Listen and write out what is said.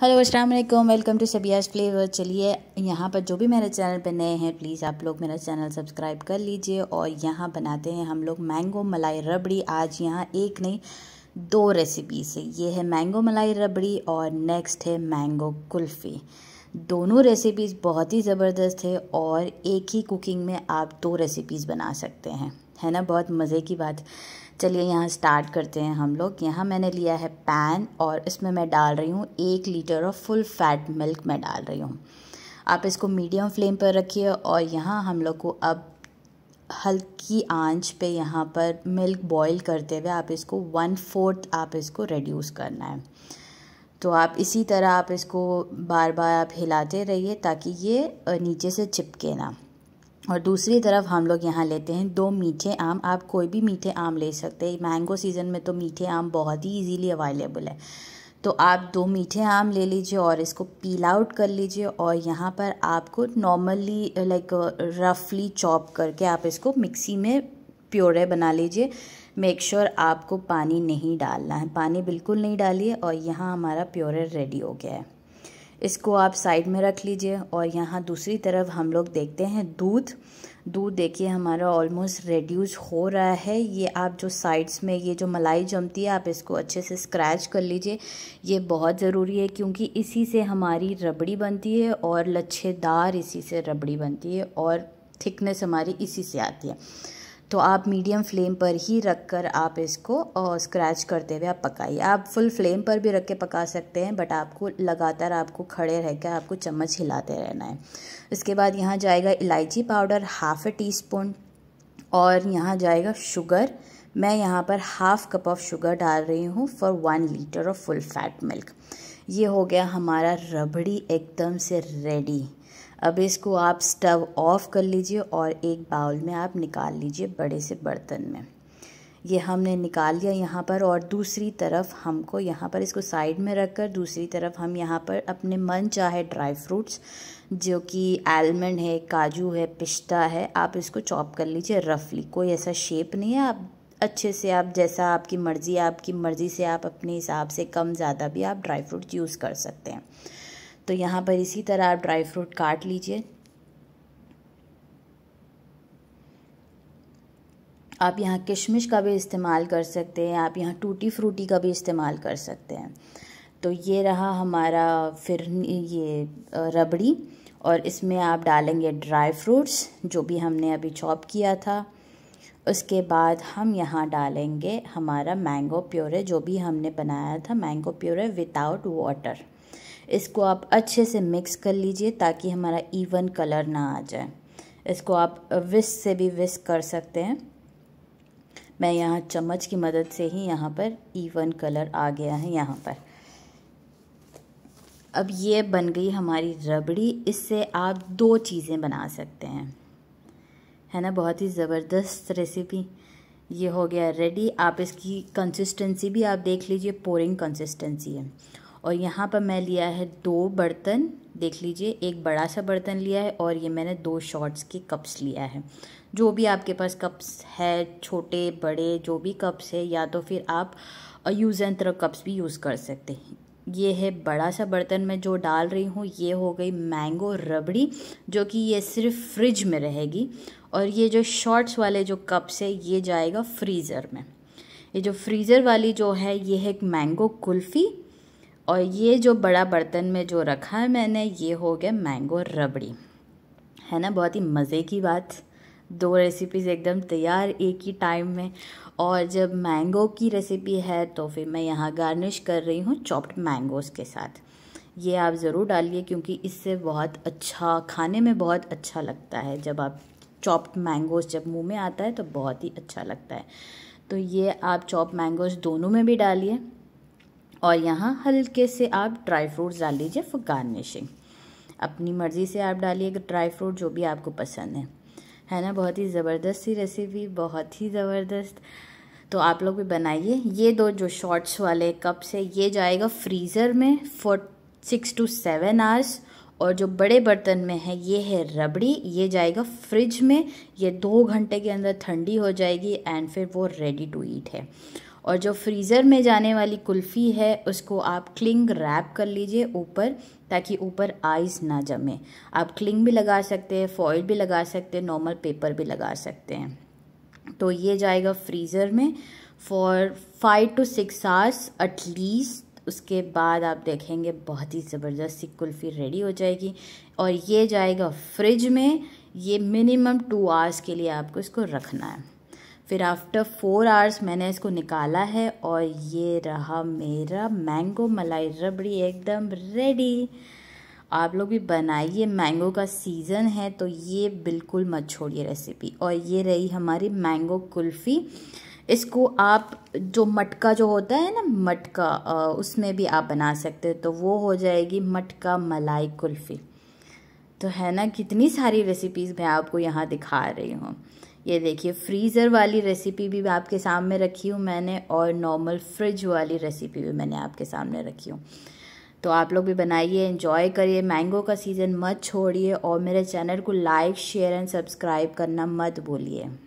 hello अस्सलाम वालेकुम welcome to सबियाज flavour चलिए यहाँ पर जो भी मेरे चैनल पर नए हैं प्लीज़ आप लोग मेरा चैनल सब्सक्राइब कर लीजिए और यहाँ बनाते हैं हम लोग मैंगो मलाई रबड़ी आज यहाँ एक नहीं दो रेसिपीज है ये है मैंगो मलाई रबड़ी और नेक्स्ट है मैंगो कुल्फ़ी दोनों रेसिपीज़ बहुत ही ज़बरदस्त है और एक ही कुकिंग में आप दो रेसिपीज़ बना सकते हैं है ना बहुत मज़े की बात चलिए यहाँ स्टार्ट करते हैं हम लोग यहाँ मैंने लिया है पैन और इसमें मैं डाल रही हूँ एक litre of full fat milk मैं डाल रही हूँ आप इसको मीडियम फ्लेम पर रखिए और यहाँ हम लोग को अब हल्की आंच पे यहाँ पर मिल्क बॉईल करते हुए आप इसको वन फोर्थ आप इसको रेड्यूस करना है तो आप इसी तरह आप इसको बार बार आप हिलाते रहिए ताकि ये नीचे से चिपके ना और दूसरी तरफ हम लोग यहाँ लेते हैं दो मीठे आम आप कोई भी मीठे आम ले सकते हैं मैंगो सीज़न में तो मीठे आम बहुत ही इजीली अवेलेबल है तो आप दो मीठे आम ले लीजिए और इसको पील आउट कर लीजिए और यहाँ पर आपको नॉर्मली लाइक रफली चॉप करके आप इसको मिक्सी में प्योरे बना लीजिए मेक श्योर sure आपको पानी नहीं डालना है पानी बिल्कुल नहीं डालिए और यहाँ हमारा प्योरे रेडी हो गया है इसको आप साइड में रख लीजिए और यहाँ दूसरी तरफ हम लोग देखते हैं दूध दूध देखिए हमारा ऑलमोस्ट रेड्यूस हो रहा है ये आप जो साइड्स में ये जो मलाई जमती है आप इसको अच्छे से स्क्रैच कर लीजिए ये बहुत ज़रूरी है क्योंकि इसी से हमारी रबड़ी बनती है और लच्छेदार इसी से रबड़ी बनती है और थिकनेस हमारी इसी से आती है तो आप मीडियम फ्लेम पर ही रख कर आप इसको स्क्रैच करते हुए आप पकाइए आप फुल फ्लेम पर भी रख के पका सकते हैं बट आपको लगातार आपको खड़े रह कर आपको चम्मच हिलाते रहना है इसके बाद यहाँ जाएगा इलायची powder half a teaspoon और यहाँ जाएगा शुगर मैं यहाँ पर हाफ़ कप ऑफ शुगर डाल रही हूँ for one litre of full fat milk ये हो गया हमारा रबड़ी एकदम से रेडी अब इसको आप स्टव ऑफ़ कर लीजिए और एक बाउल में आप निकाल लीजिए बड़े से बर्तन में ये हमने निकाल लिया यहाँ पर और दूसरी तरफ हमको यहाँ पर इसको साइड में रख कर दूसरी तरफ हम यहाँ पर अपने मन चाहे ड्राई फ्रूट्स जो कि आलमंड है काजू है पिस्ता है आप इसको चॉप कर लीजिए रफली कोई ऐसा शेप नहीं है आप अच्छे से आप जैसा आपकी मर्ज़ी आपकी मर्ज़ी से आप अपने हिसाब से कम ज़्यादा भी आप ड्राई फ्रूट्स यूज़ कर सकते हैं तो यहाँ पर इसी तरह आप ड्राई फ्रूट काट लीजिए आप यहाँ किशमिश का भी इस्तेमाल कर सकते हैं आप यहाँ टूटी फ्रूटी का भी इस्तेमाल कर सकते हैं तो ये रहा हमारा फिर ये रबड़ी और इसमें आप डालेंगे ड्राई फ्रूट्स जो भी हमने अभी चॉप किया था उसके बाद हम यहाँ डालेंगे हमारा मैंगो प्योरे जो भी हमने बनाया था मैंगो प्योरे विदाउट वाटर इसको आप अच्छे से मिक्स कर लीजिए ताकि हमारा इवन कलर ना आ जाए इसको आप विस से भी विस्क कर सकते हैं मैं यहाँ चम्मच की मदद से ही यहाँ पर इवन कलर आ गया है यहाँ पर अब ये बन गई हमारी रबड़ी इससे आप दो चीज़ें बना सकते हैं है ना बहुत ही ज़बरदस्त रेसिपी ये हो गया रेडी आप इसकी कंसिस्टेंसी भी आप देख लीजिए पोरिंग कंसिस्टेंसी है और यहाँ पर मैं लिया है दो बर्तन देख लीजिए एक बड़ा सा बर्तन लिया है और ये मैंने दो शॉर्ट्स के कप्स लिया है जो भी आपके पास कप्स है छोटे बड़े जो भी कप्स है या तो फिर आप यूज़ एंड थ्रो कप्स भी यूज़ कर सकते हैं ये है बड़ा सा बर्तन में जो डाल रही हूँ ये हो गई मैंगो रबड़ी जो कि ये सिर्फ फ्रिज में रहेगी और ये जो शॉर्ट्स वाले जो कप्स है ये जाएगा फ्रीज़र में ये जो फ्रीज़र वाली जो है ये है एक मैंगो कुल्फ़ी और ये जो बड़ा बर्तन में जो रखा है मैंने ये हो गया मैंगो रबड़ी है ना बहुत ही मज़े की बात दो रेसिपीज़ एकदम तैयार एक ही टाइम में और जब मैंगो की रेसिपी है तो फिर मैं यहाँ गार्निश कर रही हूँ चॉप्ड मैंगोज़ के साथ ये आप ज़रूर डालिए क्योंकि इससे बहुत अच्छा खाने में बहुत अच्छा लगता है जब आप चॉप्ड मैंगोज़ जब मुंह में आता है तो बहुत ही अच्छा लगता है तो ये आप चॉप मैंगोज़ दोनों में भी डालिए और यहाँ हल्के से आप ड्राई फ्रूट्स डाल लीजिए फॉर गार्निशिंग अपनी मर्ज़ी से आप डालिएगा ड्राई फ्रूट जो भी आपको पसंद है है ना बहुत ही ज़बरदस्त सी रेसिपी बहुत ही ज़बरदस्त तो आप लोग भी बनाइए ये दो जो शॉर्ट्स वाले कप्स है ये जाएगा फ्रीज़र में for six to seven hours और जो बड़े बर्तन में है ये है रबड़ी ये जाएगा फ्रिज में ये दो घंटे के अंदर ठंडी हो जाएगी एंड फिर वो रेडी टू ईट है और जो फ्रीज़र में जाने वाली कुल्फ़ी है उसको आप क्लिंग रैप कर लीजिए ऊपर ताकि ऊपर आइस ना जमे आप क्लिंग भी लगा सकते हैं फॉइल भी लगा सकते हैं नॉर्मल पेपर भी लगा सकते हैं तो ये जाएगा फ्रीज़र में for five to six hours at least उसके बाद आप देखेंगे बहुत ही ज़बरदस्त सी कुल्फ़ी रेडी हो जाएगी और ये जाएगा फ्रिज में ये मिनिमम टू आवर्स के लिए आपको इसको रखना है फिर आफ्टर फोर आवर्स मैंने इसको निकाला है और ये रहा मेरा मैंगो मलाई रबड़ी एकदम रेडी आप लोग भी बनाइए मैंगो का सीज़न है तो ये बिल्कुल मत छोड़िए रेसिपी और ये रही हमारी मैंगो कुल्फ़ी इसको आप जो मटका जो होता है ना मटका उसमें भी आप बना सकते हो तो वो हो जाएगी मटका मलाई कुल्फ़ी तो है ना कितनी सारी रेसिपीज़ मैं आपको यहाँ दिखा रही हूँ ये देखिए फ्रीज़र वाली रेसिपी भी आपके सामने रखी हूँ मैंने और नॉर्मल फ्रिज वाली रेसिपी भी मैंने आपके सामने रखी हूँ तो आप लोग भी बनाइए इन्जॉय करिए मैंगो का सीज़न मत छोड़िए और मेरे चैनल को लाइक शेयर एंड सब्सक्राइब करना मत भूलिए